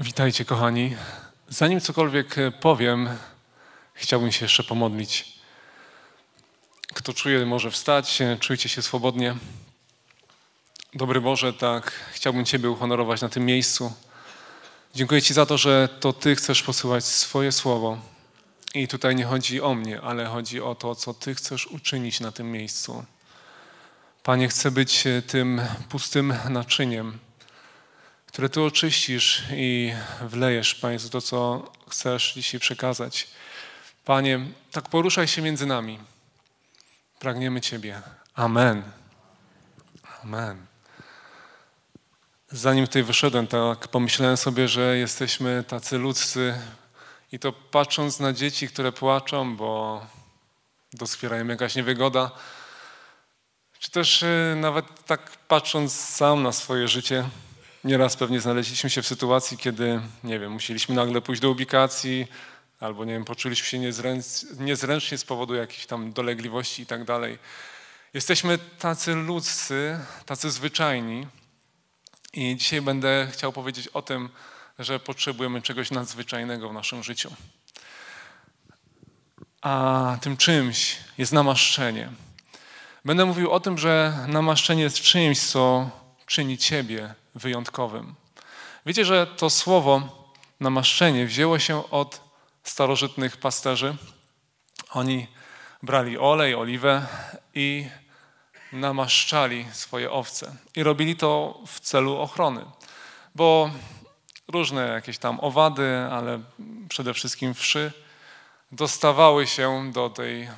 Witajcie, kochani. Zanim cokolwiek e, powiem, chciałbym się jeszcze pomodlić. Kto czuje, może wstać, e, czujcie się swobodnie. Dobry Boże, tak, chciałbym Ciebie uhonorować na tym miejscu. Dziękuję Ci za to, że to Ty chcesz posyłać swoje słowo. I tutaj nie chodzi o mnie, ale chodzi o to, co Ty chcesz uczynić na tym miejscu. Panie, chcę być e, tym pustym naczyniem które Ty oczyścisz i wlejesz, Panie, to, co chcesz dzisiaj przekazać. Panie, tak poruszaj się między nami. Pragniemy Ciebie. Amen. Amen. Zanim tutaj wyszedłem, tak pomyślałem sobie, że jesteśmy tacy ludzcy i to patrząc na dzieci, które płaczą, bo doskwiera jakaś niewygoda, czy też e, nawet tak patrząc sam na swoje życie, Nieraz pewnie znaleźliśmy się w sytuacji, kiedy, nie wiem, musieliśmy nagle pójść do ubikacji, albo, nie wiem, poczuliśmy się niezręcz, niezręcznie z powodu jakichś tam dolegliwości i tak dalej. Jesteśmy tacy ludzcy, tacy zwyczajni i dzisiaj będę chciał powiedzieć o tym, że potrzebujemy czegoś nadzwyczajnego w naszym życiu. A tym czymś jest namaszczenie. Będę mówił o tym, że namaszczenie jest czymś, co czyni Ciebie wyjątkowym. Wiecie, że to słowo namaszczenie wzięło się od starożytnych pasterzy. Oni brali olej, oliwę i namaszczali swoje owce. I robili to w celu ochrony, bo różne jakieś tam owady, ale przede wszystkim wszy, dostawały się do tej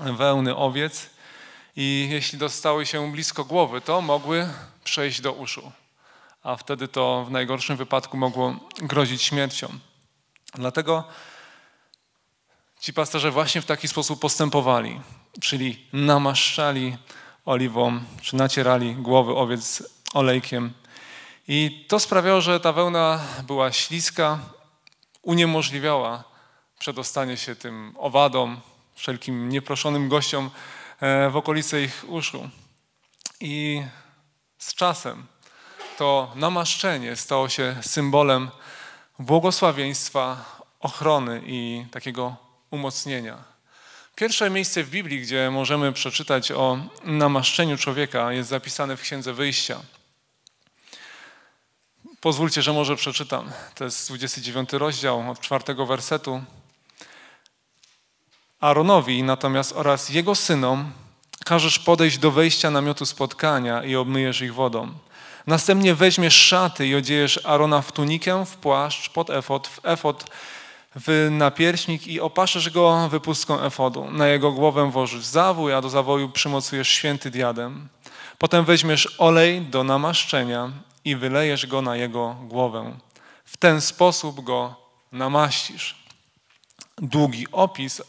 wełny owiec i jeśli dostały się blisko głowy, to mogły przejść do uszu, a wtedy to w najgorszym wypadku mogło grozić śmiercią. Dlatego ci pasterze właśnie w taki sposób postępowali, czyli namaszczali oliwą, czy nacierali głowy owiec olejkiem. I to sprawiało, że ta wełna była śliska, uniemożliwiała przedostanie się tym owadom, wszelkim nieproszonym gościom e, w okolice ich uszu. I z czasem to namaszczenie stało się symbolem błogosławieństwa, ochrony i takiego umocnienia. Pierwsze miejsce w Biblii, gdzie możemy przeczytać o namaszczeniu człowieka, jest zapisane w Księdze Wyjścia. Pozwólcie, że może przeczytam. To jest 29 rozdział od czwartego wersetu. Aaronowi natomiast oraz jego synom każesz podejść do wejścia namiotu spotkania i obmyjesz ich wodą. Następnie weźmiesz szaty i odziejesz Arona w tunikę, w płaszcz, pod efot, w efot, w napierśnik i opaszesz go wypustką efodu. Na jego głowę włożysz zawój, a do zawoju przymocujesz święty diadem. Potem weźmiesz olej do namaszczenia i wylejesz go na jego głowę. W ten sposób go namaścisz. Długi opis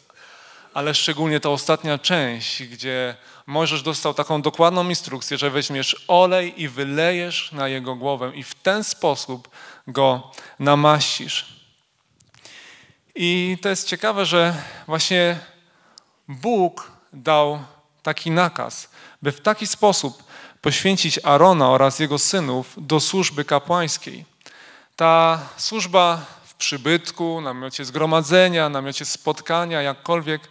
ale szczególnie ta ostatnia część, gdzie Mojżesz dostał taką dokładną instrukcję, że weźmiesz olej i wylejesz na jego głowę i w ten sposób go namaścisz. I to jest ciekawe, że właśnie Bóg dał taki nakaz, by w taki sposób poświęcić Arona oraz jego synów do służby kapłańskiej. Ta służba przybytku, namiocie zgromadzenia, namiocie spotkania, jakkolwiek.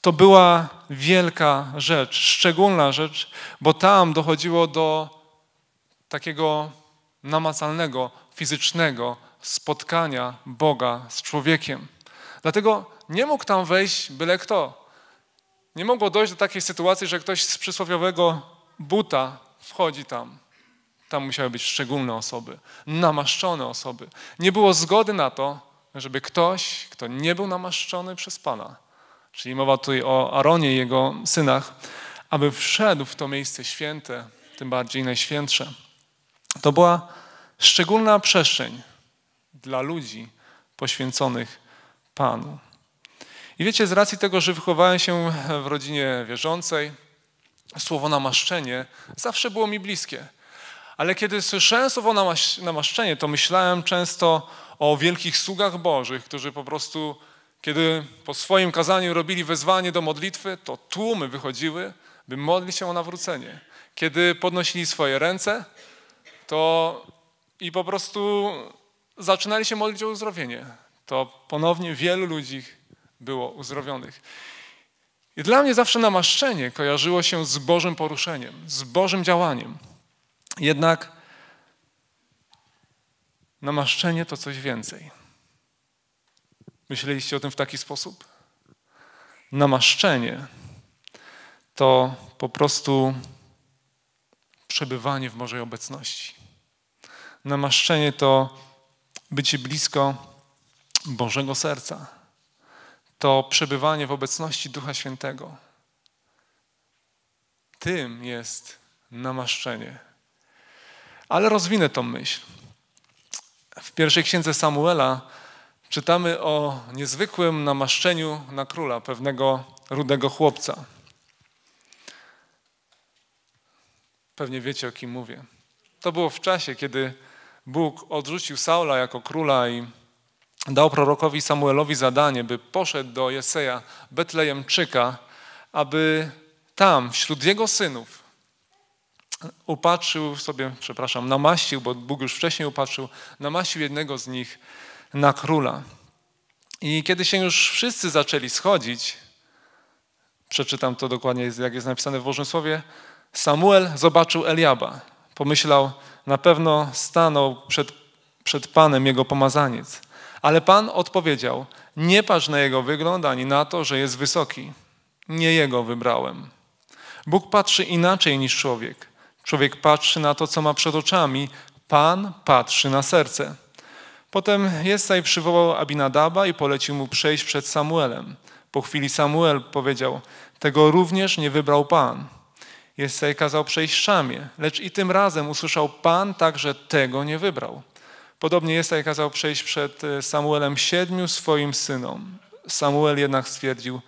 To była wielka rzecz, szczególna rzecz, bo tam dochodziło do takiego namacalnego, fizycznego spotkania Boga z człowiekiem. Dlatego nie mógł tam wejść byle kto. Nie mogło dojść do takiej sytuacji, że ktoś z przysłowiowego buta wchodzi tam. Tam musiały być szczególne osoby, namaszczone osoby. Nie było zgody na to, żeby ktoś, kto nie był namaszczony przez Pana, czyli mowa tutaj o Aronie i jego synach, aby wszedł w to miejsce święte, tym bardziej najświętsze. To była szczególna przestrzeń dla ludzi poświęconych Panu. I wiecie, z racji tego, że wychowałem się w rodzinie wierzącej, słowo namaszczenie zawsze było mi bliskie. Ale kiedy słyszałem słowo namaszczenie, to myślałem często o wielkich sługach Bożych, którzy po prostu, kiedy po swoim kazaniu robili wezwanie do modlitwy, to tłumy wychodziły, by modlić się o nawrócenie. Kiedy podnosili swoje ręce, to i po prostu zaczynali się modlić o uzdrowienie. To ponownie wielu ludzi było uzdrowionych. I dla mnie zawsze namaszczenie kojarzyło się z Bożym poruszeniem, z Bożym działaniem. Jednak namaszczenie to coś więcej. Myśleliście o tym w taki sposób? Namaszczenie to po prostu przebywanie w Bożej obecności. Namaszczenie to bycie blisko Bożego serca. To przebywanie w obecności Ducha Świętego. Tym jest namaszczenie. Ale rozwinę tą myśl. W pierwszej księdze Samuela czytamy o niezwykłym namaszczeniu na króla pewnego rudego chłopca. Pewnie wiecie, o kim mówię. To było w czasie, kiedy Bóg odrzucił Saula jako króla i dał prorokowi Samuelowi zadanie, by poszedł do Jeseja Betlejemczyka, aby tam, wśród jego synów, upatrzył sobie, przepraszam, namaścił, bo Bóg już wcześniej upatrzył, namaścił jednego z nich na króla. I kiedy się już wszyscy zaczęli schodzić, przeczytam to dokładnie, jak jest napisane w Bożym Słowie, Samuel zobaczył Eliaba. Pomyślał, na pewno stanął przed, przed Panem jego pomazaniec. Ale Pan odpowiedział, nie patrz na jego wygląd ani na to, że jest wysoki. Nie jego wybrałem. Bóg patrzy inaczej niż człowiek. Człowiek patrzy na to, co ma przed oczami, Pan patrzy na serce. Potem Jesaj przywołał Abinadaba i polecił mu przejść przed Samuelem. Po chwili Samuel powiedział, tego również nie wybrał Pan. Jesaj kazał przejść Szamie, lecz i tym razem usłyszał Pan także tego nie wybrał. Podobnie Jesaj kazał przejść przed e, Samuelem siedmiu swoim synom. Samuel jednak stwierdził,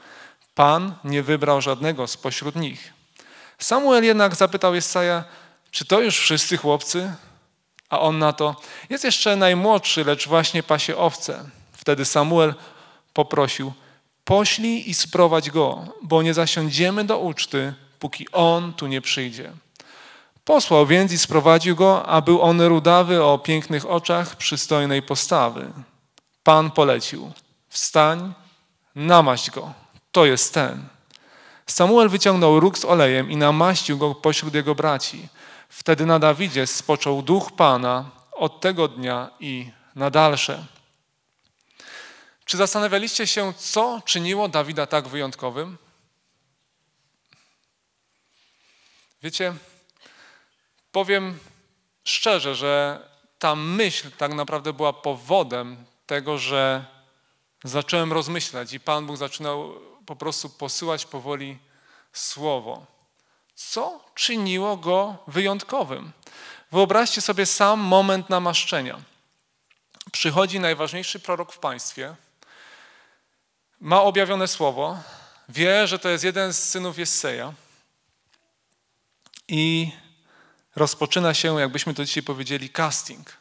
Pan nie wybrał żadnego spośród nich. Samuel jednak zapytał Jesaja, czy to już wszyscy chłopcy? A on na to, jest jeszcze najmłodszy, lecz właśnie pasie owce. Wtedy Samuel poprosił, poślij i sprowadź go, bo nie zasiądziemy do uczty, póki on tu nie przyjdzie. Posłał więc i sprowadził go, a był on rudawy o pięknych oczach, przystojnej postawy. Pan polecił, wstań, namaść go, to jest ten. Samuel wyciągnął róg z olejem i namaścił go pośród jego braci. Wtedy na Dawidzie spoczął duch Pana od tego dnia i na dalsze. Czy zastanawialiście się, co czyniło Dawida tak wyjątkowym? Wiecie, powiem szczerze, że ta myśl tak naprawdę była powodem tego, że zacząłem rozmyślać i Pan Bóg zaczynał po prostu posyłać powoli słowo, co czyniło go wyjątkowym. Wyobraźcie sobie sam moment namaszczenia. Przychodzi najważniejszy prorok w państwie, ma objawione słowo, wie, że to jest jeden z synów Jesseja i rozpoczyna się, jakbyśmy to dzisiaj powiedzieli, casting.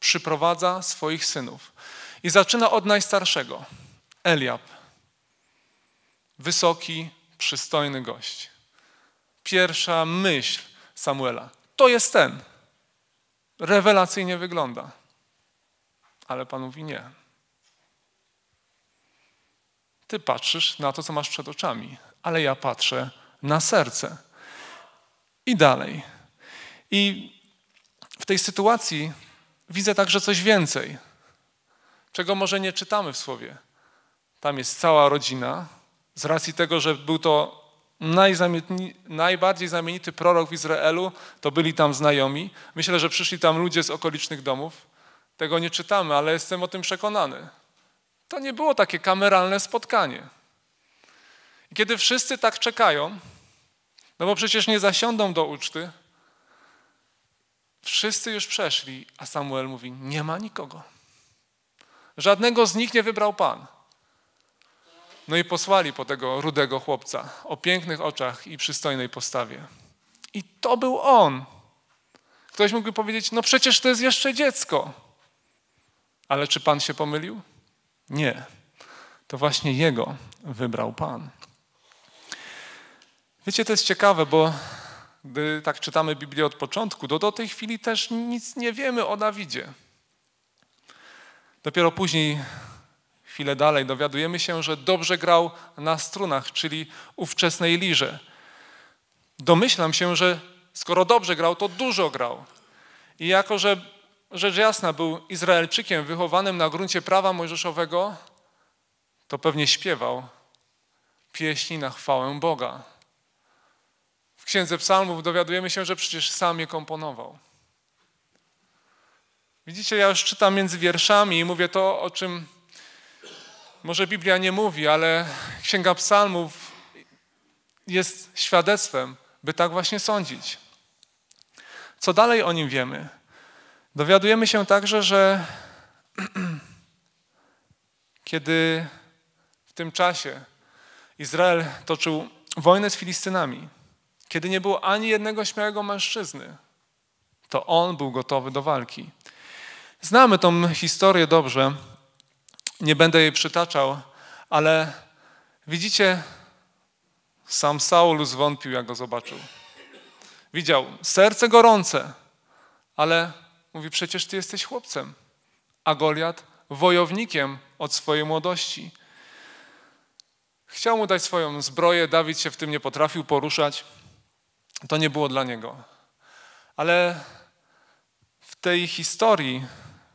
Przyprowadza swoich synów i zaczyna od najstarszego, Eliab wysoki, przystojny gość. Pierwsza myśl Samuela: To jest ten. Rewelacyjnie wygląda. Ale Pan mówi nie. Ty patrzysz na to, co masz przed oczami, ale ja patrzę na serce. I dalej. I w tej sytuacji widzę także coś więcej, czego może nie czytamy w słowie. Tam jest cała rodzina, z racji tego, że był to najbardziej znamienity prorok w Izraelu, to byli tam znajomi. Myślę, że przyszli tam ludzie z okolicznych domów. Tego nie czytamy, ale jestem o tym przekonany. To nie było takie kameralne spotkanie. I kiedy wszyscy tak czekają, no bo przecież nie zasiądą do uczty, wszyscy już przeszli, a Samuel mówi: Nie ma nikogo. Żadnego z nich nie wybrał Pan. No i posłali po tego rudego chłopca o pięknych oczach i przystojnej postawie. I to był on. Ktoś mógłby powiedzieć: No przecież to jest jeszcze dziecko. Ale czy pan się pomylił? Nie. To właśnie jego wybrał pan. Wiecie, to jest ciekawe, bo gdy tak czytamy Biblię od początku, do, do tej chwili też nic nie wiemy o Dawidzie. Dopiero później Chwilę dalej dowiadujemy się, że dobrze grał na strunach, czyli ówczesnej lirze. Domyślam się, że skoro dobrze grał, to dużo grał. I jako, że rzecz jasna był Izraelczykiem wychowanym na gruncie prawa mojżeszowego, to pewnie śpiewał pieśni na chwałę Boga. W Księdze Psalmów dowiadujemy się, że przecież sam je komponował. Widzicie, ja już czytam między wierszami i mówię to, o czym może Biblia nie mówi, ale Księga Psalmów jest świadectwem, by tak właśnie sądzić. Co dalej o nim wiemy? Dowiadujemy się także, że kiedy w tym czasie Izrael toczył wojnę z Filistynami, kiedy nie było ani jednego śmiałego mężczyzny, to on był gotowy do walki. Znamy tą historię dobrze nie będę jej przytaczał, ale widzicie, sam Saul zwątpił, jak go zobaczył. Widział serce gorące, ale mówi: Przecież ty jesteś chłopcem, a Goliat wojownikiem od swojej młodości. Chciał mu dać swoją zbroję, Dawid się w tym nie potrafił poruszać. To nie było dla niego. Ale w tej historii,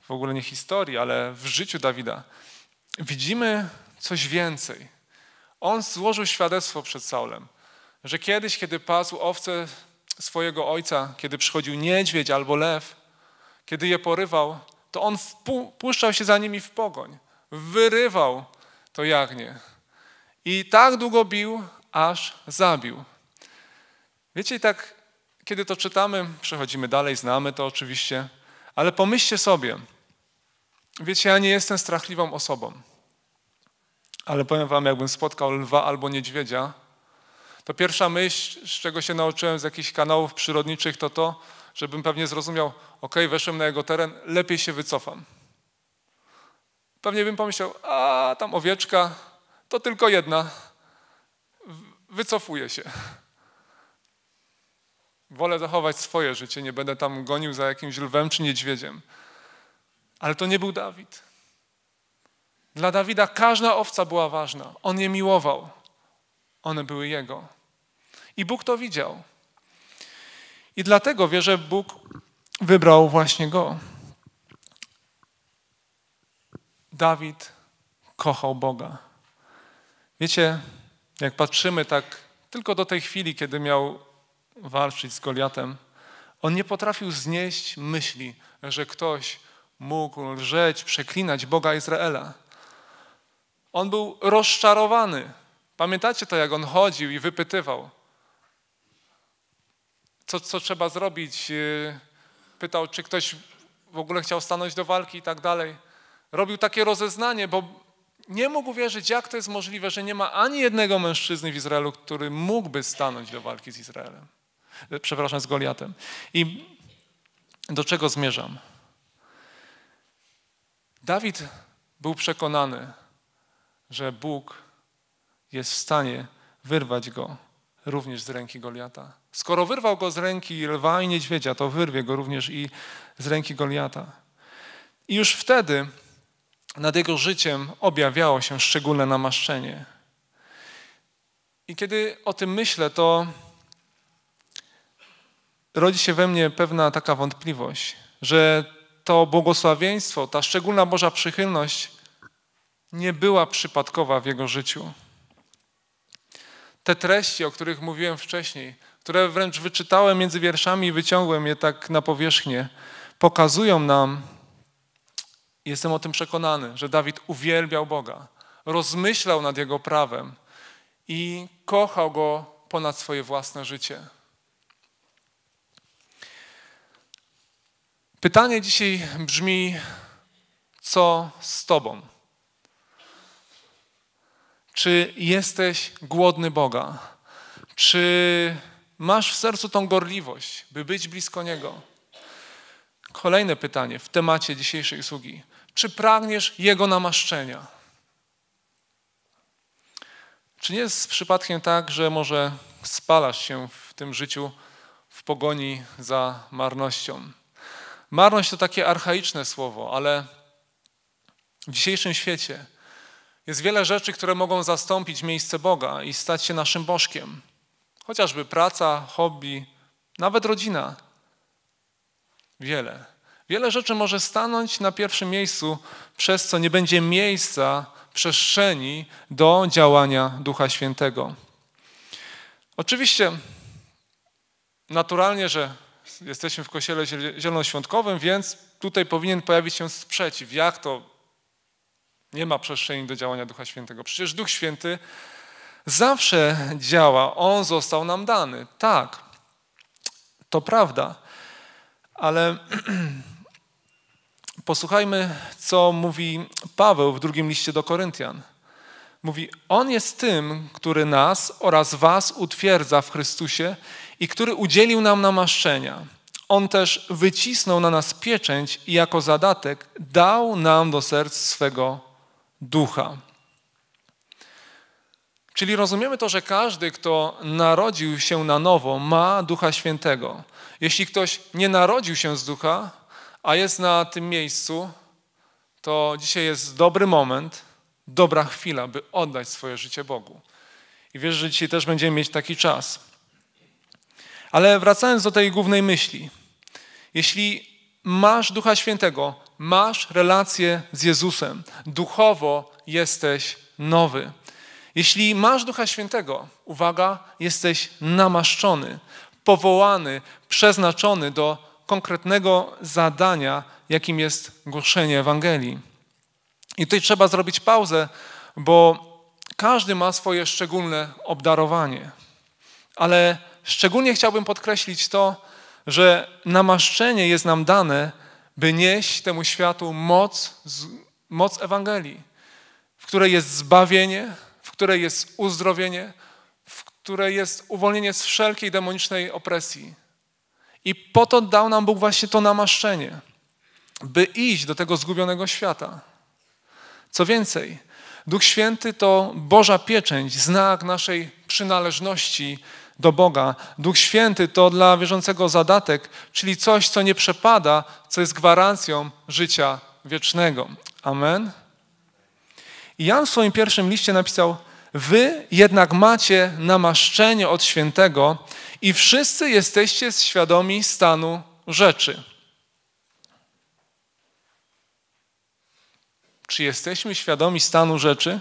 w ogóle nie historii, ale w życiu Dawida, widzimy coś więcej. On złożył świadectwo przed Saulem, że kiedyś, kiedy pasł owce swojego ojca, kiedy przychodził niedźwiedź albo lew, kiedy je porywał, to on puszczał się za nimi w pogoń, wyrywał to jagnię. I tak długo bił, aż zabił. Wiecie, i tak, kiedy to czytamy, przechodzimy dalej, znamy to oczywiście, ale pomyślcie sobie, Wiecie, ja nie jestem strachliwą osobą, ale powiem wam, jakbym spotkał lwa albo niedźwiedzia, to pierwsza myśl, z czego się nauczyłem z jakichś kanałów przyrodniczych, to to, żebym pewnie zrozumiał, ok, weszłem na jego teren, lepiej się wycofam. Pewnie bym pomyślał, a tam owieczka, to tylko jedna, wycofuję się. Wolę zachować swoje życie, nie będę tam gonił za jakimś lwem czy niedźwiedziem. Ale to nie był Dawid. Dla Dawida każda owca była ważna. On je miłował. One były jego. I Bóg to widział. I dlatego wie, że Bóg wybrał właśnie go. Dawid kochał Boga. Wiecie, jak patrzymy tak tylko do tej chwili, kiedy miał walczyć z Goliatem, on nie potrafił znieść myśli, że ktoś mógł lżeć, przeklinać Boga Izraela. On był rozczarowany. Pamiętacie to, jak on chodził i wypytywał, co, co trzeba zrobić? Y, pytał, czy ktoś w ogóle chciał stanąć do walki i tak dalej. Robił takie rozeznanie, bo nie mógł wierzyć, jak to jest możliwe, że nie ma ani jednego mężczyzny w Izraelu, który mógłby stanąć do walki z Izraelem. E, przepraszam, z Goliatem. I do czego zmierzam? Dawid był przekonany, że Bóg jest w stanie wyrwać go również z ręki Goliata. Skoro wyrwał go z ręki lwa i niedźwiedzia, to wyrwie go również i z ręki Goliata. I już wtedy nad jego życiem objawiało się szczególne namaszczenie. I kiedy o tym myślę, to rodzi się we mnie pewna taka wątpliwość, że to błogosławieństwo, ta szczególna Boża przychylność nie była przypadkowa w jego życiu. Te treści, o których mówiłem wcześniej, które wręcz wyczytałem między wierszami i wyciągłem je tak na powierzchnię, pokazują nam, jestem o tym przekonany, że Dawid uwielbiał Boga, rozmyślał nad jego prawem i kochał go ponad swoje własne życie. Pytanie dzisiaj brzmi: co z Tobą? Czy jesteś głodny Boga? Czy masz w sercu tą gorliwość, by być blisko Niego? Kolejne pytanie w temacie dzisiejszej usługi. Czy pragniesz Jego namaszczenia? Czy nie jest przypadkiem tak, że może spalasz się w tym życiu w pogoni za marnością? Marność to takie archaiczne słowo, ale w dzisiejszym świecie jest wiele rzeczy, które mogą zastąpić miejsce Boga i stać się naszym bożkiem. Chociażby praca, hobby, nawet rodzina. Wiele. Wiele rzeczy może stanąć na pierwszym miejscu, przez co nie będzie miejsca, przestrzeni do działania Ducha Świętego. Oczywiście, naturalnie, że Jesteśmy w kościele zielonoświątkowym, więc tutaj powinien pojawić się sprzeciw. Jak to nie ma przestrzeni do działania Ducha Świętego? Przecież Duch Święty zawsze działa. On został nam dany. Tak, to prawda, ale posłuchajmy, co mówi Paweł w drugim liście do Koryntian. Mówi: On jest tym, który nas oraz Was utwierdza w Chrystusie i który udzielił nam namaszczenia. On też wycisnął na nas pieczęć i jako zadatek dał nam do serc swego ducha. Czyli rozumiemy to, że każdy, kto narodził się na nowo, ma Ducha Świętego. Jeśli ktoś nie narodził się z Ducha, a jest na tym miejscu, to dzisiaj jest dobry moment, dobra chwila, by oddać swoje życie Bogu. I wiesz, że dzisiaj też będziemy mieć taki czas. Ale wracając do tej głównej myśli. Jeśli masz Ducha Świętego, masz relację z Jezusem, duchowo jesteś nowy. Jeśli masz Ducha Świętego, uwaga, jesteś namaszczony, powołany, przeznaczony do konkretnego zadania, jakim jest głoszenie Ewangelii. I tutaj trzeba zrobić pauzę, bo każdy ma swoje szczególne obdarowanie, ale Szczególnie chciałbym podkreślić to, że namaszczenie jest nam dane, by nieść temu światu moc, moc Ewangelii, w której jest zbawienie, w której jest uzdrowienie, w której jest uwolnienie z wszelkiej demonicznej opresji. I po to dał nam Bóg właśnie to namaszczenie, by iść do tego zgubionego świata. Co więcej, Duch Święty to Boża pieczęć, znak naszej przynależności do Boga. Duch Święty to dla wierzącego zadatek, czyli coś, co nie przepada, co jest gwarancją życia wiecznego. Amen. I Jan w swoim pierwszym liście napisał: Wy jednak macie namaszczenie od świętego i wszyscy jesteście świadomi stanu rzeczy. Czy jesteśmy świadomi stanu rzeczy?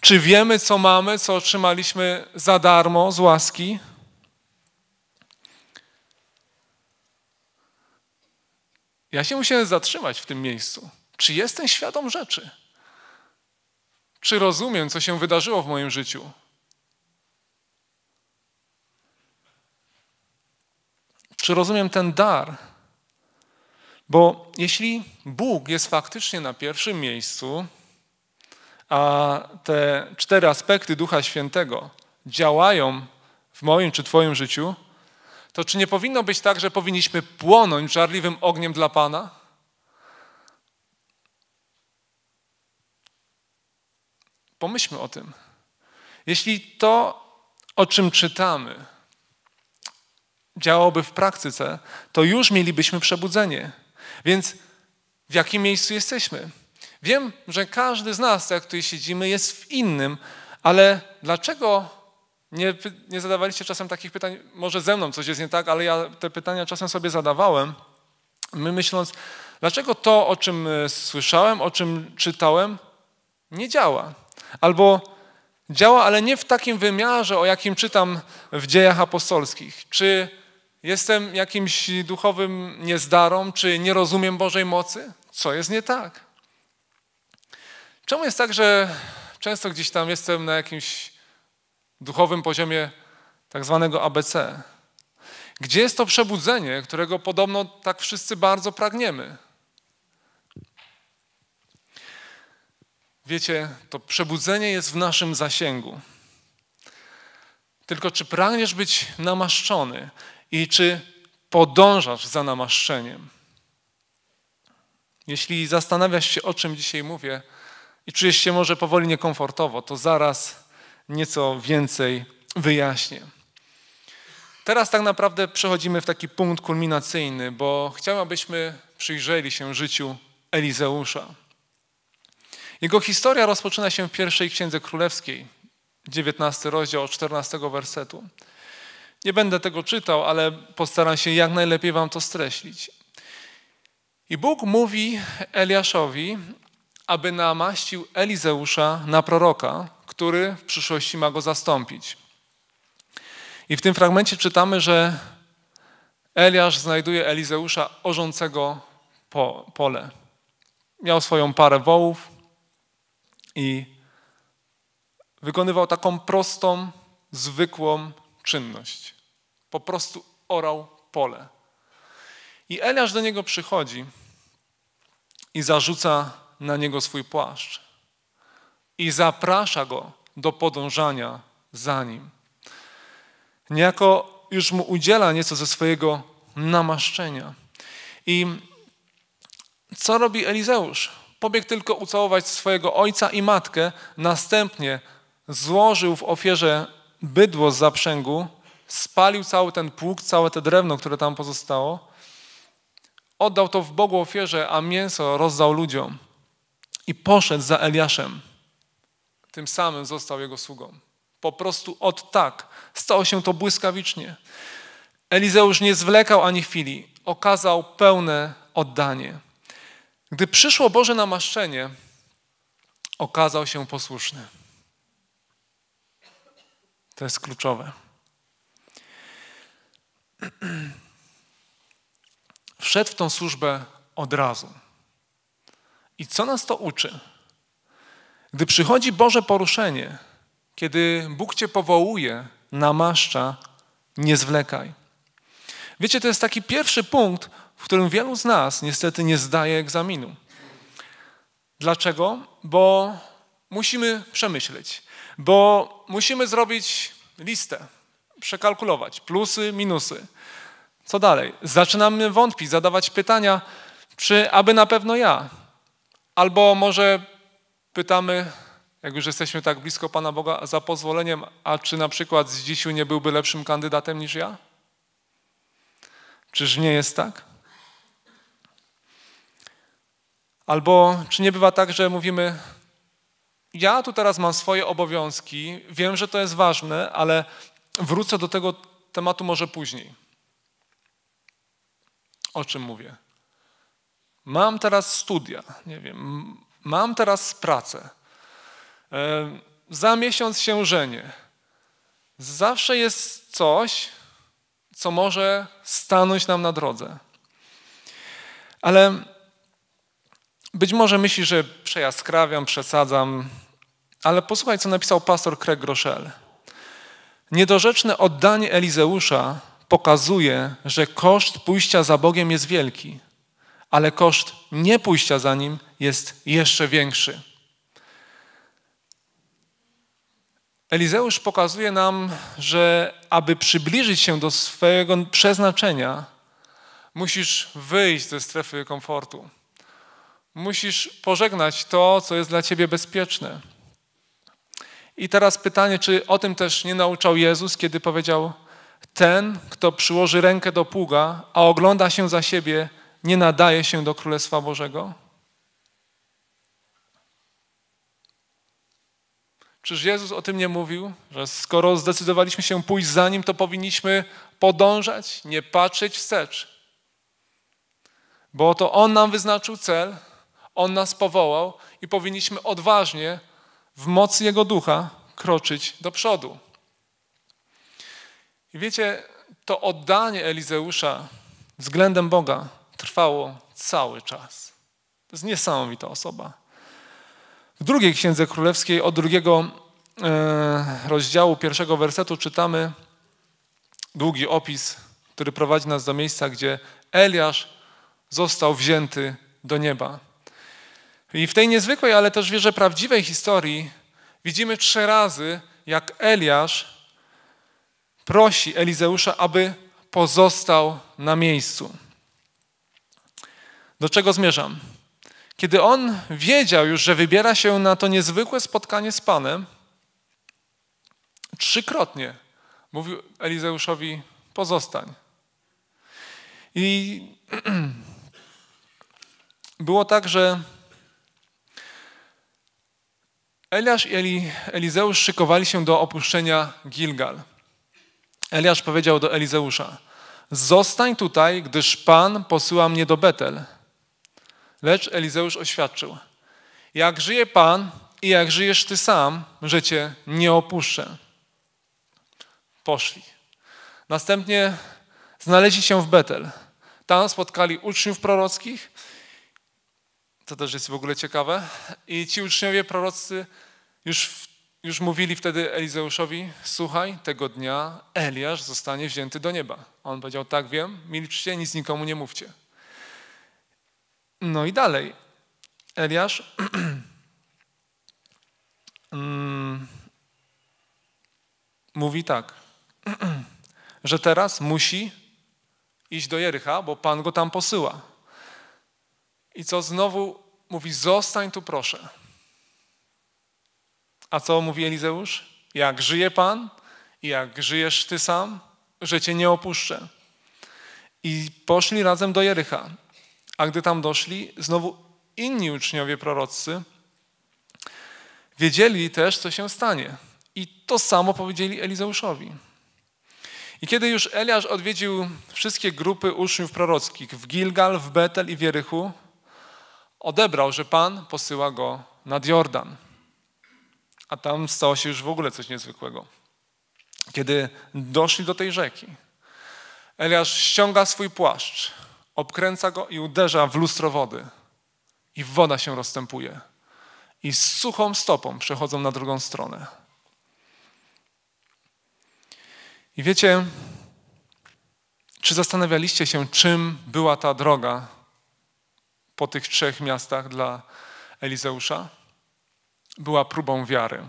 Czy wiemy, co mamy, co otrzymaliśmy za darmo z łaski? Ja się musiałem zatrzymać w tym miejscu. Czy jestem świadom rzeczy? Czy rozumiem, co się wydarzyło w moim życiu? Czy rozumiem ten dar? Bo jeśli Bóg jest faktycznie na pierwszym miejscu, a te cztery aspekty Ducha Świętego działają w moim czy Twoim życiu, to czy nie powinno być tak, że powinniśmy płonąć żarliwym ogniem dla Pana? Pomyślmy o tym. Jeśli to, o czym czytamy, działałoby w praktyce, to już mielibyśmy przebudzenie. Więc w jakim miejscu jesteśmy? Wiem, że każdy z nas, jak tutaj siedzimy, jest w innym, ale dlaczego nie, nie zadawaliście czasem takich pytań? Może ze mną coś jest nie tak, ale ja te pytania czasem sobie zadawałem, my myśląc, dlaczego to, o czym e, słyszałem, o czym czytałem, nie działa? Albo działa, ale nie w takim wymiarze, o jakim czytam w dziejach apostolskich. Czy Jestem jakimś duchowym niezdarą, czy nie rozumiem Bożej mocy? Co jest nie tak? Czemu jest tak, że często gdzieś tam jestem na jakimś duchowym poziomie tak zwanego ABC? Gdzie jest to przebudzenie, którego podobno tak wszyscy bardzo pragniemy? Wiecie, to przebudzenie jest w naszym zasięgu. Tylko czy pragniesz być namaszczony? i czy podążasz za namaszczeniem. Jeśli zastanawiasz się, o czym dzisiaj mówię i czujesz się może powoli niekomfortowo, to zaraz nieco więcej wyjaśnię. Teraz tak naprawdę przechodzimy w taki punkt kulminacyjny, bo chciałbym, abyśmy przyjrzeli się życiu Elizeusza. Jego historia rozpoczyna się w pierwszej Księdze Królewskiej, 19 rozdział od 14 wersetu. Nie będę tego czytał, ale postaram się jak najlepiej wam to streślić. I Bóg mówi Eliaszowi, aby namaścił Elizeusza na proroka, który w przyszłości ma go zastąpić. I w tym fragmencie czytamy, że Eliasz znajduje Elizeusza orzącego po, pole. Miał swoją parę wołów i wykonywał taką prostą, zwykłą czynność. Po prostu orał pole. I Eliasz do niego przychodzi i zarzuca na niego swój płaszcz. I zaprasza go do podążania za nim. Niejako już mu udziela nieco ze swojego namaszczenia. I co robi Elizeusz? Pobiegł tylko ucałować swojego ojca i matkę, następnie złożył w ofierze bydło z zaprzęgu spalił cały ten pług, całe to drewno, które tam pozostało. Oddał to w Bogu ofierze, a mięso rozdał ludziom. I poszedł za Eliaszem. Tym samym został jego sługą. Po prostu od tak. Stało się to błyskawicznie. Elizeusz nie zwlekał ani chwili. Okazał pełne oddanie. Gdy przyszło Boże namaszczenie, okazał się posłuszny. To jest kluczowe. Wszedł w tą służbę od razu. I co nas to uczy? Gdy przychodzi Boże poruszenie, kiedy Bóg Cię powołuje, namaszcza, nie zwlekaj. Wiecie, to jest taki pierwszy punkt, w którym wielu z nas niestety nie zdaje egzaminu. Dlaczego? Bo musimy przemyśleć bo musimy zrobić listę, przekalkulować plusy, minusy. Co dalej? Zaczynamy wątpić, zadawać pytania, czy aby na pewno ja. Albo może pytamy, jak już jesteśmy tak blisko Pana Boga, za pozwoleniem, a czy na przykład z dzisiu nie byłby lepszym kandydatem niż ja? Czyż nie jest tak? Albo czy nie bywa tak, że mówimy, ja tu teraz mam swoje obowiązki, wiem, że to jest ważne, ale wrócę do tego tematu może później. O czym mówię? Mam teraz studia, nie wiem, mam teraz pracę. E, za miesiąc się żenię. Zawsze jest coś, co może stanąć nam na drodze. Ale być może myśli, że przejaskrawiam, przesadzam, ale posłuchaj, co napisał pastor Craig Rochelle. Niedorzeczne oddanie Elizeusza pokazuje, że koszt pójścia za Bogiem jest wielki, ale koszt nie pójścia za Nim jest jeszcze większy. Elizeusz pokazuje nam, że aby przybliżyć się do swojego przeznaczenia, musisz wyjść ze strefy komfortu. Musisz pożegnać to, co jest dla ciebie bezpieczne. I teraz pytanie, czy o tym też nie nauczał Jezus, kiedy powiedział: Ten, kto przyłoży rękę do pługa, a ogląda się za siebie, nie nadaje się do Królestwa Bożego? Czyż Jezus o tym nie mówił, że skoro zdecydowaliśmy się pójść za nim, to powinniśmy podążać, nie patrzeć wstecz? Bo to on nam wyznaczył cel, on nas powołał i powinniśmy odważnie w mocy Jego ducha kroczyć do przodu. I wiecie, to oddanie Elizeusza względem Boga trwało cały czas. To jest niesamowita osoba. W drugiej Księdze Królewskiej od drugiego e, rozdziału, pierwszego wersetu czytamy długi opis, który prowadzi nas do miejsca, gdzie Eliasz został wzięty do nieba. I w tej niezwykłej, ale też wierzę prawdziwej historii widzimy trzy razy, jak Eliasz prosi Elizeusza, aby pozostał na miejscu. Do czego zmierzam? Kiedy on wiedział już, że wybiera się na to niezwykłe spotkanie z Panem, trzykrotnie mówił Elizeuszowi: pozostań. I było tak, że Eliasz i Eli, Elizeusz szykowali się do opuszczenia Gilgal. Eliasz powiedział do Elizeusza: Zostań tutaj, gdyż Pan posyła mnie do Betel. Lecz Elizeusz oświadczył: Jak żyje Pan i jak żyjesz ty sam, że cię nie opuszczę. Poszli. Następnie znaleźli się w Betel. Tam spotkali uczniów prorockich to też jest w ogóle ciekawe. I ci uczniowie prorocy już, już mówili wtedy Elizeuszowi, słuchaj, tego dnia Eliasz zostanie wzięty do nieba. on powiedział, tak wiem, milczcie, nic nikomu nie mówcie. No i dalej. Eliasz mm, mówi tak, że teraz musi iść do Jericha, bo Pan go tam posyła. I co znowu mówi, zostań tu proszę. A co mówi Elizeusz? Jak żyje Pan i jak żyjesz Ty sam, że Cię nie opuszczę. I poszli razem do Jericha. A gdy tam doszli, znowu inni uczniowie proroccy wiedzieli też, co się stanie. I to samo powiedzieli Elizeuszowi. I kiedy już Eliasz odwiedził wszystkie grupy uczniów prorockich w Gilgal, w Betel i w Jerychu, odebrał, że Pan posyła go nad Jordan. A tam stało się już w ogóle coś niezwykłego. Kiedy doszli do tej rzeki, Eliasz ściąga swój płaszcz, obkręca go i uderza w lustro wody. I woda się rozstępuje. I z suchą stopą przechodzą na drugą stronę. I wiecie, czy zastanawialiście się, czym była ta droga po tych trzech miastach dla Elizeusza, była próbą wiary.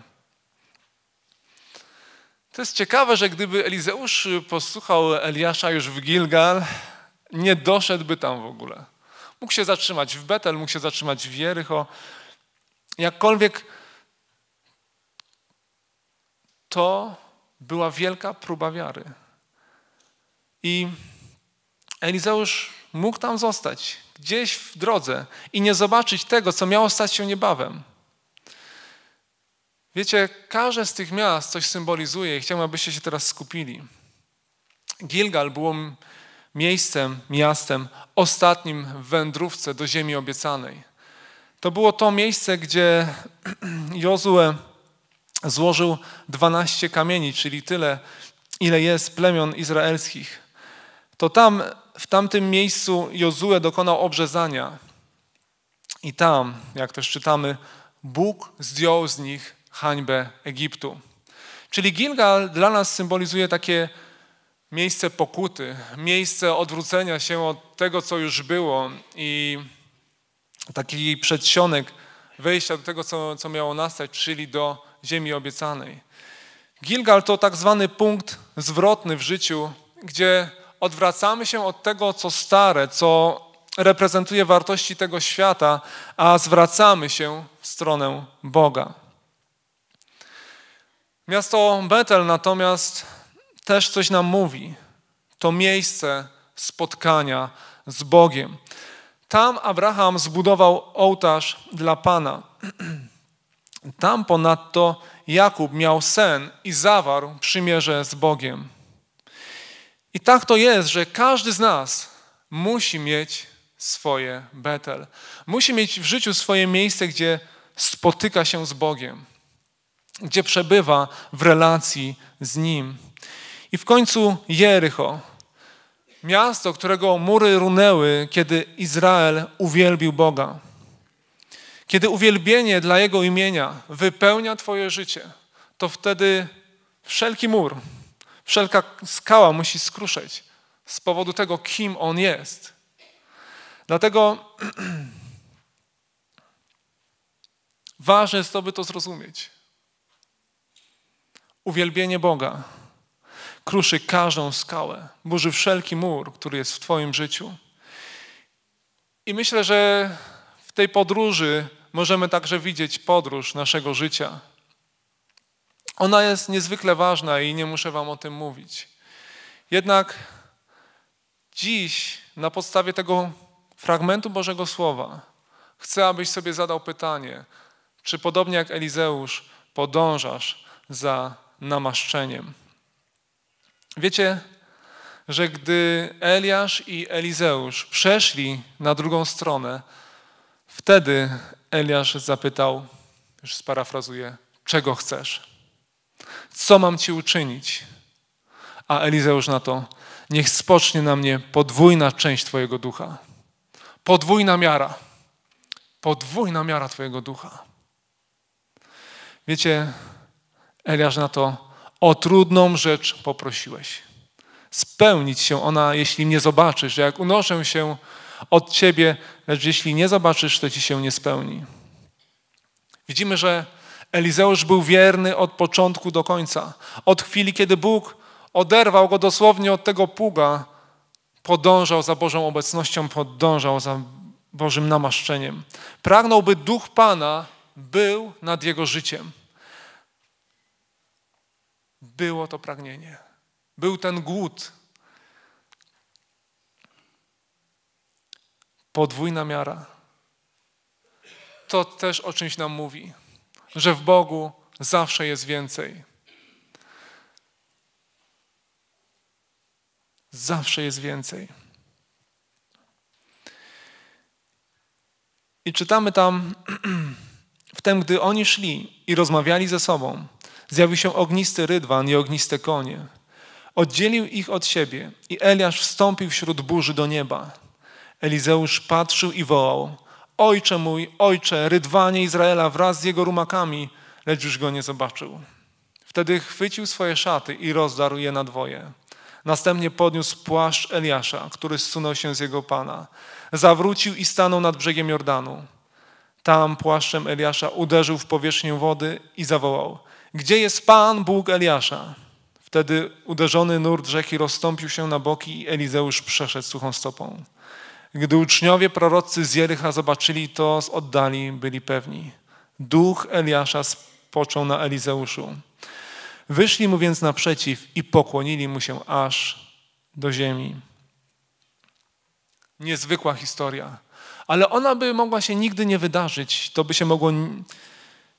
To jest ciekawe, że gdyby Elizeusz posłuchał Eliasza już w Gilgal, nie doszedłby tam w ogóle. Mógł się zatrzymać w Betel, mógł się zatrzymać w Jericho. Jakkolwiek to była wielka próba wiary. I Elizeusz mógł tam zostać gdzieś w drodze i nie zobaczyć tego, co miało stać się niebawem. Wiecie, każde z tych miast coś symbolizuje i chciałbym, abyście się teraz skupili. Gilgal było miejscem, miastem ostatnim w wędrówce do ziemi obiecanej. To było to miejsce, gdzie Jozue złożył 12 kamieni, czyli tyle, ile jest plemion izraelskich. To tam w tamtym miejscu Jozue dokonał obrzezania. I tam, jak też czytamy, Bóg zdjął z nich hańbę Egiptu. Czyli Gilgal dla nas symbolizuje takie miejsce pokuty, miejsce odwrócenia się od tego, co już było i taki przedsionek wejścia do tego, co, co miało nastać, czyli do ziemi obiecanej. Gilgal to tak zwany punkt zwrotny w życiu, gdzie odwracamy się od tego, co stare, co reprezentuje wartości tego świata, a zwracamy się w stronę Boga. Miasto Betel natomiast też coś nam mówi. To miejsce spotkania z Bogiem. Tam Abraham zbudował ołtarz dla Pana. Tam ponadto Jakub miał sen i zawarł przymierze z Bogiem. I tak to jest, że każdy z nas musi mieć swoje Betel. Musi mieć w życiu swoje miejsce, gdzie spotyka się z Bogiem, gdzie przebywa w relacji z Nim. I w końcu Jericho, miasto, którego mury runęły, kiedy Izrael uwielbił Boga. Kiedy uwielbienie dla Jego imienia wypełnia Twoje życie, to wtedy wszelki mur, Wszelka skała musi skruszyć z powodu tego, kim on jest. Dlatego ważne jest to, by to zrozumieć. Uwielbienie Boga kruszy każdą skałę, burzy wszelki mur, który jest w Twoim życiu. I myślę, że w tej podróży możemy także widzieć podróż naszego życia. Ona jest niezwykle ważna i nie muszę Wam o tym mówić. Jednak dziś, na podstawie tego fragmentu Bożego Słowa, chcę, abyś sobie zadał pytanie, czy podobnie jak Elizeusz podążasz za namaszczeniem. Wiecie, że gdy Eliasz i Elizeusz przeszli na drugą stronę, wtedy Eliasz zapytał, już sparafrazuję, czego chcesz? Co mam ci uczynić? A Elizeusz na to, niech spocznie na mnie podwójna część Twojego ducha. Podwójna miara. Podwójna miara Twojego ducha. Wiecie, Eliasz na to, o trudną rzecz poprosiłeś. Spełnić się ona, jeśli mnie zobaczysz, że jak unoszę się od Ciebie, lecz jeśli nie zobaczysz, to Ci się nie spełni. Widzimy, że Elizeusz był wierny od początku do końca. Od chwili, kiedy Bóg oderwał go dosłownie od tego pługa, podążał za Bożą obecnością, podążał za Bożym namaszczeniem. Pragnął, by duch Pana był nad jego życiem. Było to pragnienie. Był ten głód. Podwójna miara. To też o czymś nam mówi że w Bogu zawsze jest więcej. Zawsze jest więcej. I czytamy tam, wtem gdy oni szli i rozmawiali ze sobą, zjawił się ognisty rydwan i ogniste konie. Oddzielił ich od siebie i Eliasz wstąpił wśród burzy do nieba. Elizeusz patrzył i wołał – Ojcze mój, ojcze, rydwanie Izraela wraz z jego rumakami, lecz już go nie zobaczył. Wtedy chwycił swoje szaty i rozdarł je na dwoje. Następnie podniósł płaszcz Eliasza, który zsunął się z jego pana. Zawrócił i stanął nad brzegiem Jordanu. Tam płaszczem Eliasza uderzył w powierzchnię wody i zawołał: Gdzie jest Pan Bóg Eliasza? Wtedy uderzony nurt rzeki rozstąpił się na boki i Elizeusz przeszedł suchą stopą. Gdy uczniowie prorocy z Jericha zobaczyli to, z oddali byli pewni. Duch Eliasza spoczął na Elizeuszu. Wyszli mu więc naprzeciw i pokłonili mu się aż do ziemi. Niezwykła historia, ale ona by mogła się nigdy nie wydarzyć. To by się mogło,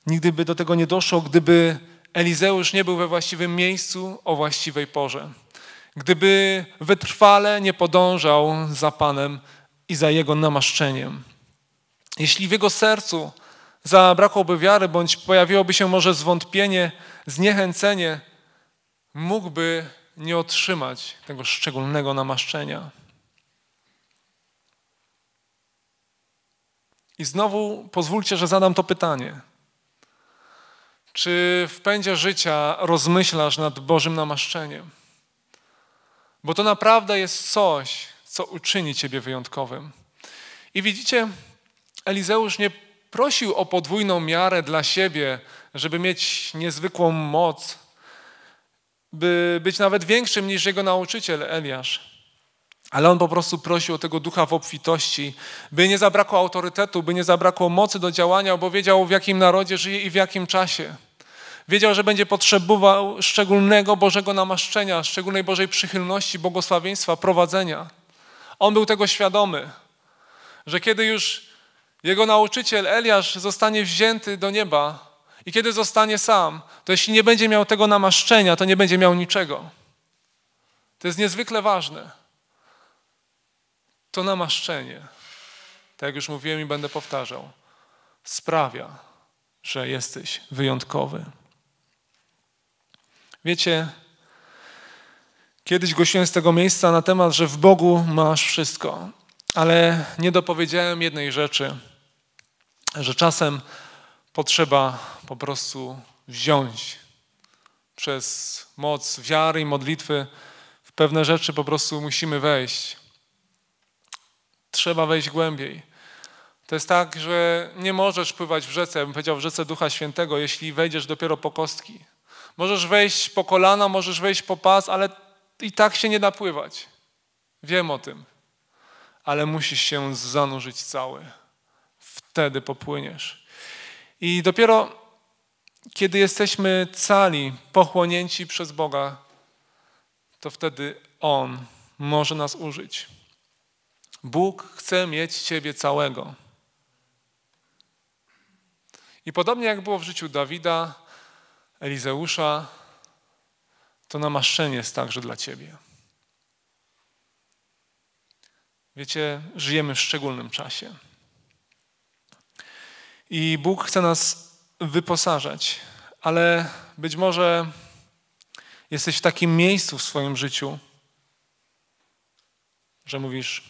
nigdy by do tego nie doszło, gdyby Elizeusz nie był we właściwym miejscu o właściwej porze. Gdyby wytrwale nie podążał za Panem, i za Jego namaszczeniem. Jeśli w Jego sercu zabrakłoby wiary, bądź pojawiłoby się może zwątpienie, zniechęcenie, mógłby nie otrzymać tego szczególnego namaszczenia. I znowu pozwólcie, że zadam to pytanie. Czy w pędzie życia rozmyślasz nad Bożym namaszczeniem? Bo to naprawdę jest coś, co uczyni Ciebie wyjątkowym. I widzicie, Elizeusz nie prosił o podwójną miarę dla siebie, żeby mieć niezwykłą moc, by być nawet większym niż jego nauczyciel Eliasz. Ale on po prostu prosił o tego ducha w obfitości, by nie zabrakło autorytetu, by nie zabrakło mocy do działania, bo wiedział, w jakim narodzie żyje i w jakim czasie. Wiedział, że będzie potrzebował szczególnego Bożego namaszczenia, szczególnej Bożej przychylności, błogosławieństwa, prowadzenia. On był tego świadomy, że kiedy już jego nauczyciel Eliasz zostanie wzięty do nieba i kiedy zostanie sam, to jeśli nie będzie miał tego namaszczenia, to nie będzie miał niczego. To jest niezwykle ważne. To namaszczenie, tak jak już mówiłem i będę powtarzał, sprawia, że jesteś wyjątkowy. Wiecie, Kiedyś głosiłem z tego miejsca na temat, że w Bogu masz wszystko, ale nie dopowiedziałem jednej rzeczy, że czasem potrzeba po prostu wziąć przez moc wiary i modlitwy w pewne rzeczy po prostu musimy wejść. Trzeba wejść głębiej. To jest tak, że nie możesz pływać w rzece, ja bym powiedział w rzece Ducha Świętego, jeśli wejdziesz dopiero po kostki. Możesz wejść po kolana, możesz wejść po pas, ale i tak się nie da pływać. Wiem o tym. Ale musisz się zanurzyć cały. Wtedy popłyniesz. I dopiero kiedy jesteśmy cali, pochłonięci przez Boga, to wtedy On może nas użyć. Bóg chce mieć Ciebie całego. I podobnie jak było w życiu Dawida, Elizeusza, to namaszczenie jest także dla Ciebie. Wiecie, żyjemy w szczególnym czasie. I Bóg chce nas wyposażać, ale być może jesteś w takim miejscu w swoim życiu, że mówisz: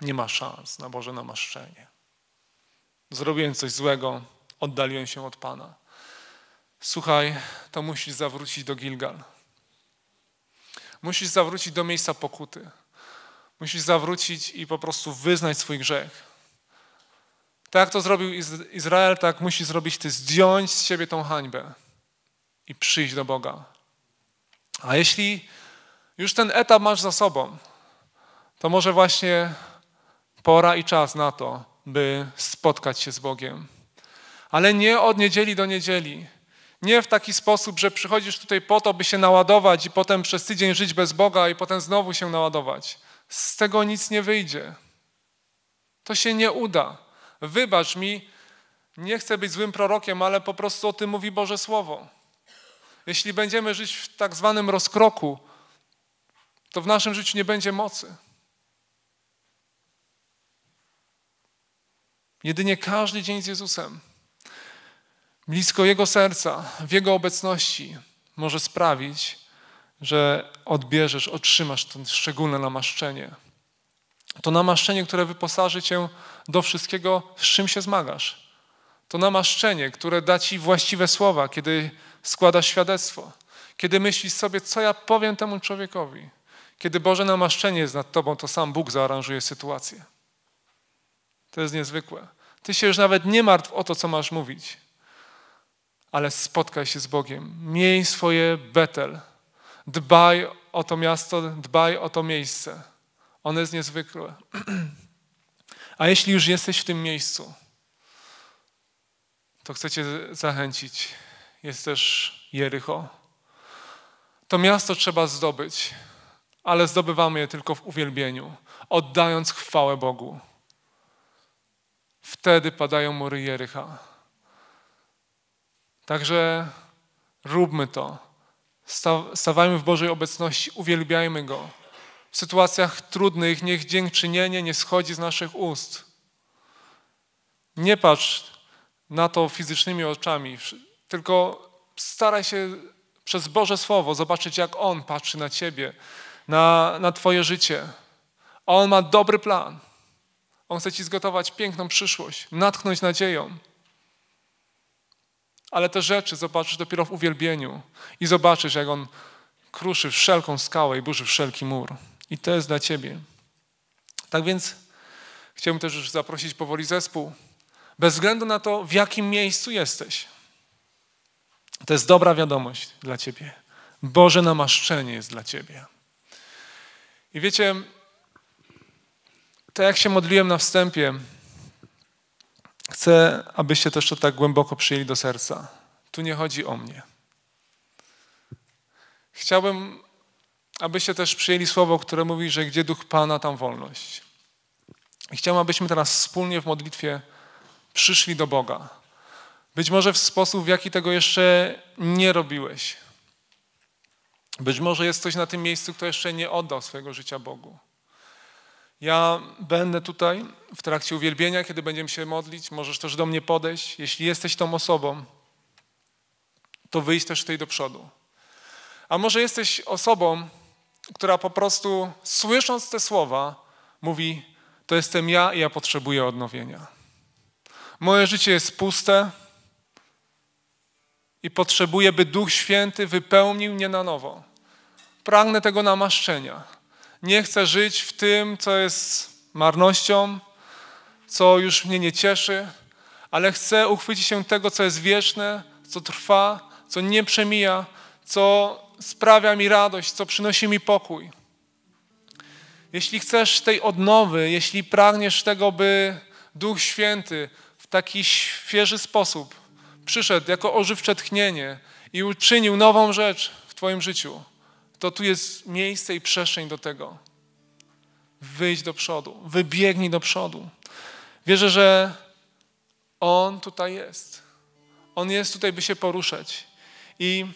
Nie ma szans na Boże namaszczenie. Zrobiłem coś złego, oddaliłem się od Pana. Słuchaj, to musisz zawrócić do Gilgal. Musisz zawrócić do miejsca pokuty. Musisz zawrócić i po prostu wyznać swój grzech. Tak to zrobił Izrael, tak musi zrobić ty, zdjąć z siebie tą hańbę i przyjść do Boga. A jeśli już ten etap masz za sobą, to może właśnie pora i czas na to, by spotkać się z Bogiem. Ale nie od niedzieli do niedzieli, nie w taki sposób, że przychodzisz tutaj po to, by się naładować i potem przez tydzień żyć bez Boga i potem znowu się naładować. Z tego nic nie wyjdzie. To się nie uda. Wybacz mi, nie chcę być złym prorokiem, ale po prostu o tym mówi Boże Słowo. Jeśli będziemy żyć w tak zwanym rozkroku, to w naszym życiu nie będzie mocy. Jedynie każdy dzień z Jezusem blisko Jego serca, w Jego obecności może sprawić, że odbierzesz, otrzymasz to szczególne namaszczenie. To namaszczenie, które wyposaży cię do wszystkiego, z czym się zmagasz. To namaszczenie, które da ci właściwe słowa, kiedy składasz świadectwo, kiedy myślisz sobie, co ja powiem temu człowiekowi. Kiedy Boże namaszczenie jest nad tobą, to sam Bóg zaaranżuje sytuację. To jest niezwykłe. Ty się już nawet nie martw o to, co masz mówić ale spotkaj się z Bogiem. Miej swoje Betel. Dbaj o to miasto, dbaj o to miejsce. Ono jest niezwykłe. A jeśli już jesteś w tym miejscu, to chcę Cię zachęcić. Jest też Jericho. To miasto trzeba zdobyć, ale zdobywamy je tylko w uwielbieniu, oddając chwałę Bogu. Wtedy padają mury Jericha. Także róbmy to. Stawajmy w Bożej obecności, uwielbiajmy Go. W sytuacjach trudnych niech dziękczynienie nie schodzi z naszych ust. Nie patrz na to fizycznymi oczami, tylko staraj się przez Boże Słowo zobaczyć, jak On patrzy na Ciebie, na, na Twoje życie. On ma dobry plan. On chce Ci zgotować piękną przyszłość, natchnąć nadzieją. Ale te rzeczy zobaczysz dopiero w uwielbieniu i zobaczysz, jak On kruszy wszelką skałę i burzy wszelki mur. I to jest dla Ciebie. Tak więc chciałbym też już zaprosić powoli zespół, bez względu na to, w jakim miejscu jesteś. To jest dobra wiadomość dla Ciebie. Boże namaszczenie jest dla Ciebie. I wiecie, tak jak się modliłem na wstępie, Chcę, abyście też to tak głęboko przyjęli do serca. Tu nie chodzi o mnie. Chciałbym, abyście też przyjęli słowo, które mówi, że gdzie duch Pana, tam wolność. chciałbym, abyśmy teraz wspólnie w modlitwie przyszli do Boga. Być może w sposób, w jaki tego jeszcze nie robiłeś. Być może jest ktoś na tym miejscu, kto jeszcze nie oddał swojego życia Bogu. Ja będę tutaj w trakcie uwielbienia, kiedy będziemy się modlić. Możesz też do mnie podejść. Jeśli jesteś tą osobą, to wyjdź też tutaj do przodu. A może jesteś osobą, która po prostu słysząc te słowa mówi: To jestem ja i ja potrzebuję odnowienia. Moje życie jest puste i potrzebuję, by Duch Święty wypełnił mnie na nowo. Pragnę tego namaszczenia. Nie chcę żyć w tym, co jest marnością, co już mnie nie cieszy, ale chcę uchwycić się tego, co jest wieczne, co trwa, co nie przemija, co sprawia mi radość, co przynosi mi pokój. Jeśli chcesz tej odnowy, jeśli pragniesz tego, by Duch Święty w taki świeży sposób przyszedł jako ożywcze tchnienie i uczynił nową rzecz w Twoim życiu, to tu jest miejsce i przestrzeń do tego. Wyjdź do przodu, wybiegnij do przodu. Wierzę, że On tutaj jest. On jest tutaj, by się poruszać. I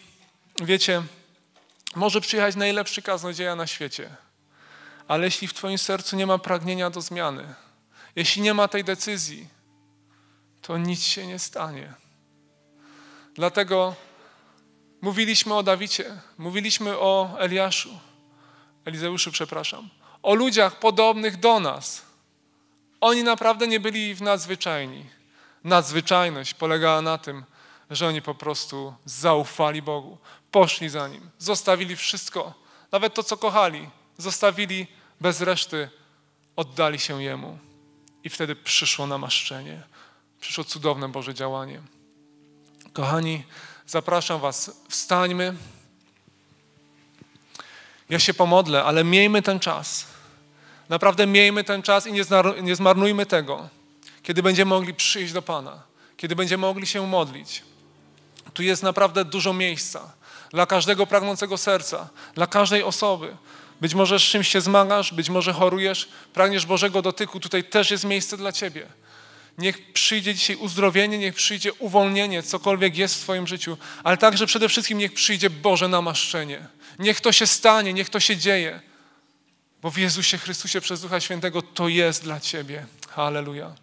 wiecie, może przyjechać najlepszy kaznodzieja na świecie, ale jeśli w Twoim sercu nie ma pragnienia do zmiany, jeśli nie ma tej decyzji, to nic się nie stanie. Dlatego Mówiliśmy o Dawicie, mówiliśmy o Eliaszu, Elizeuszu, przepraszam, o ludziach podobnych do nas. Oni naprawdę nie byli w nadzwyczajni. Nadzwyczajność polegała na tym, że oni po prostu zaufali Bogu, poszli za Nim, zostawili wszystko, nawet to, co kochali, zostawili bez reszty, oddali się Jemu. I wtedy przyszło namaszczenie, przyszło cudowne Boże działanie. Kochani, Zapraszam Was, wstańmy. Ja się pomodlę, ale miejmy ten czas. Naprawdę miejmy ten czas i nie, zmarnujmy tego, kiedy będziemy mogli przyjść do Pana, kiedy będziemy mogli się modlić. Tu jest naprawdę dużo miejsca dla każdego pragnącego serca, dla każdej osoby. Być może z czymś się zmagasz, być może chorujesz, pragniesz Bożego dotyku, tutaj też jest miejsce dla Ciebie. Niech przyjdzie dzisiaj uzdrowienie, niech przyjdzie uwolnienie, cokolwiek jest w Twoim życiu, ale także przede wszystkim niech przyjdzie Boże namaszczenie. Niech to się stanie, niech to się dzieje, bo w Jezusie Chrystusie przez Ducha Świętego to jest dla Ciebie. Halleluja.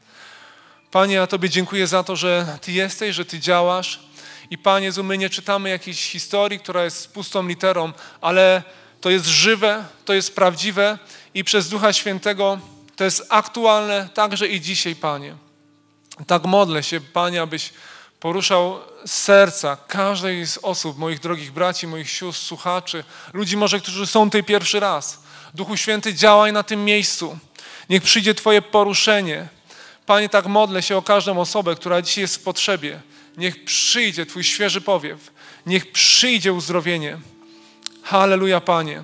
Panie, ja Tobie dziękuję za to, że Ty jesteś, że Ty działasz. I Panie Jezu, my nie czytamy jakiejś historii, która jest pustą literą, ale to jest żywe, to jest prawdziwe i przez Ducha Świętego to jest aktualne także i dzisiaj, Panie. Tak modlę się, Panie, abyś poruszał serca każdej z osób, moich drogich braci, moich sióstr, słuchaczy, ludzi może, którzy są tutaj pierwszy raz. Duchu Święty, działaj na tym miejscu. Niech przyjdzie Twoje poruszenie. Panie, tak modlę się o każdą osobę, która dzisiaj jest w potrzebie. Niech przyjdzie Twój świeży powiew. Niech przyjdzie uzdrowienie. Halleluja, Panie.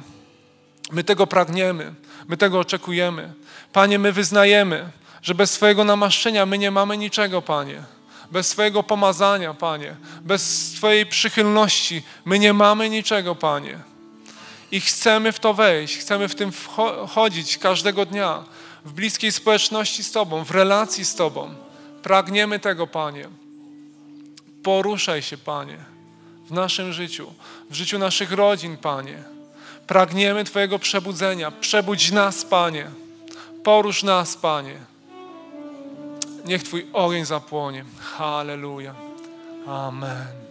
My tego pragniemy. My tego oczekujemy. Panie, my wyznajemy że bez Twojego namaszczenia my nie mamy niczego, Panie. Bez Twojego pomazania, Panie. Bez Twojej przychylności my nie mamy niczego, Panie. I chcemy w to wejść, chcemy w tym chodzić każdego dnia, w bliskiej społeczności z Tobą, w relacji z Tobą. Pragniemy tego, Panie. Poruszaj się, Panie, w naszym życiu, w życiu naszych rodzin, Panie. Pragniemy Twojego przebudzenia. Przebudź nas, Panie. Porusz nas, Panie. Niech Twój ogień zapłonie. Hallelujah. Amen.